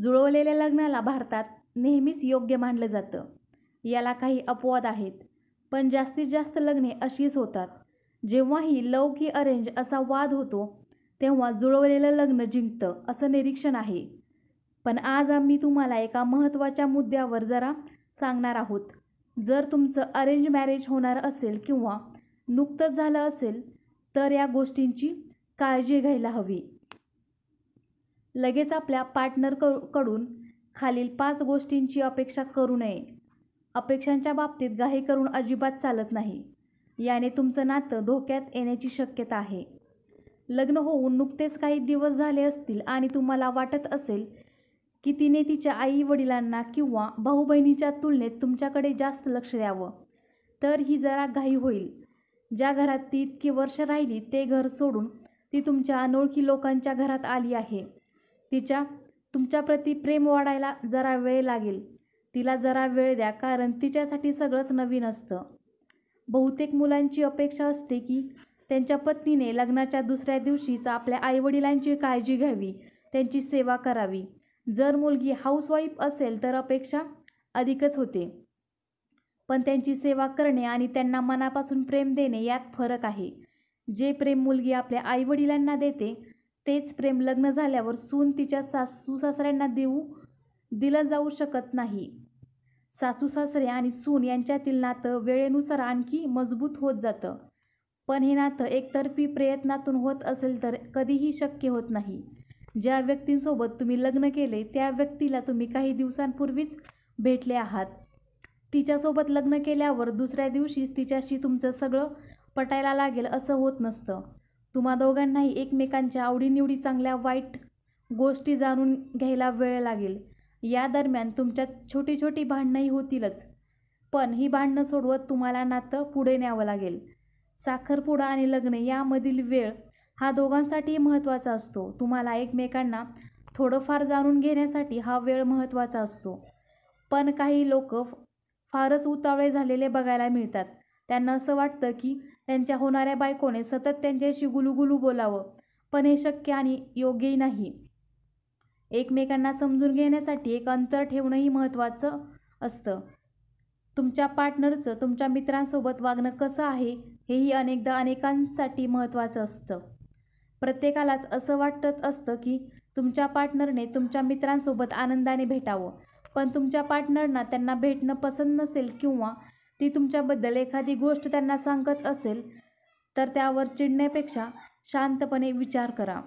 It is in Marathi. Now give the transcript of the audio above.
जुळवलेल्या लग्नाला भारतात नेहमीच योग्य मानलं जातं याला काही अपवाद आहेत पण जास्तीत जास्त लग्ने अशीच होतात जेव्हाही लव की अरेंज असा वाद होतो तेव्हा जुळवलेलं लग्न जिंकतं असं निरीक्षण आहे पण आज आम्ही तुम्हाला एका महत्त्वाच्या मुद्द्यावर जरा सांगणार आहोत जर तुमचं अरेंज मॅरेज होणार असेल किंवा नुकतंच झालं असेल तर या गोष्टींची काळजी घ्यायला हवी लगेच आपल्या पार्टनर कडून खालील पाच गोष्टींची अपेक्षा करू नये अपेक्षांच्या बाबतीत घाई करून अजिबात चालत नाही याने तुमचं नातं धोक्यात येण्याची शक्यता आहे लग्न होऊन नुकतेच काही दिवस झाले असतील आणि तुम्हाला वाटत असेल की तिने तिच्या आई वडिलांना किंवा भाऊ बहिणीच्या तुलनेत तुमच्याकडे जास्त लक्ष द्यावं तर ही जरा घाई होईल ज्या घरात ती इतकी वर्ष राहिली ते घर सोडून ती तुमच्या अनोळखी लोकांच्या घरात आली आहे तिच्या तुमच्याप्रती प्रेम वाढायला जरा वेळ लागेल तिला जरा वेळ द्या कारण तिच्यासाठी सगळंच नवीन असतं बहुतेक मुलांची अपेक्षा असते की त्यांच्या पत्नीने लग्नाच्या दुसऱ्या दिवशीच आपल्या आईवडिलांची काळजी घ्यावी त्यांची सेवा करावी जर मुलगी हाऊसवाईफ असेल तर अपेक्षा अधिकच होते पण त्यांची सेवा करणे आणि त्यांना मनापासून प्रेम देणे यात फरक आहे जे प्रेम मुलगी आपल्या आईवडिलांना देते तेच प्रेम लग्न झाल्यावर सून तिच्या सासू सासऱ्यांना देऊ दिलं जाऊ शकत नाही सासू सासरे आणि सून यांच्यातील नातं वेळेनुसार आणखी मजबूत होत जातं पण हे नातं एकतर्फी प्रयत्नातून होत असेल तर कधीही शक्य होत नाही ज्या व्यक्तींसोबत तुम्ही लग्न केले त्या व्यक्तीला तुम्ही काही दिवसांपूर्वीच भेटले आहात तिच्यासोबत लग्न केल्यावर दुसऱ्या दिवशीच तिच्याशी तुमचं सगळं पटायला लागेल असं होत नसतं तुम्हा दोघांनाही एकमेकांच्या आवडीनिवडी चांगल्या वाईट गोष्टी जाणून घ्यायला वेळ लागेल या दरम्यान तुमच्यात छोटी छोटी भांडणंही होतीलच पण ही भांडणं सोडवत तुम्हाला नातं पुढे न्यावं लागेल साखरपुडा आणि लग्न यामधील वेळ हा दोघांसाठी महत्त्वाचा असतो तुम्हाला एकमेकांना थोडंफार जाणून घेण्यासाठी हा वेळ महत्त्वाचा असतो पण काही लोक फारच उतावळे झालेले बघायला मिळतात त्यांना असं वाटतं की त्यांच्या होणाऱ्या बायकोने सतत त्यांच्याशी गुलुगुलू बोलावं पण हे शक्य आणि योग्यही नाही एकमेकांना समजून घेण्यासाठी एक अंतर ठेवणंही महत्त्वाचं असतं तुमच्या पार्टनरचं तुमच्या मित्रांसोबत वागणं कसं आहे हेही अनेकदा अनेकांसाठी महत्त्वाचं असतं प्रत्येकालाच असं वाटत असतं की तुमच्या पार्टनरने तुमच्या मित्रांसोबत आनंदाने भेटावं पण तुमच्या पार्टनरना त्यांना भेटणं पसंत नसेल किंवा ती तुमच्याबद्दल एखादी गोष्ट त्यांना सांगत असेल तर त्यावर चिडण्यापेक्षा शांतपणे विचार करा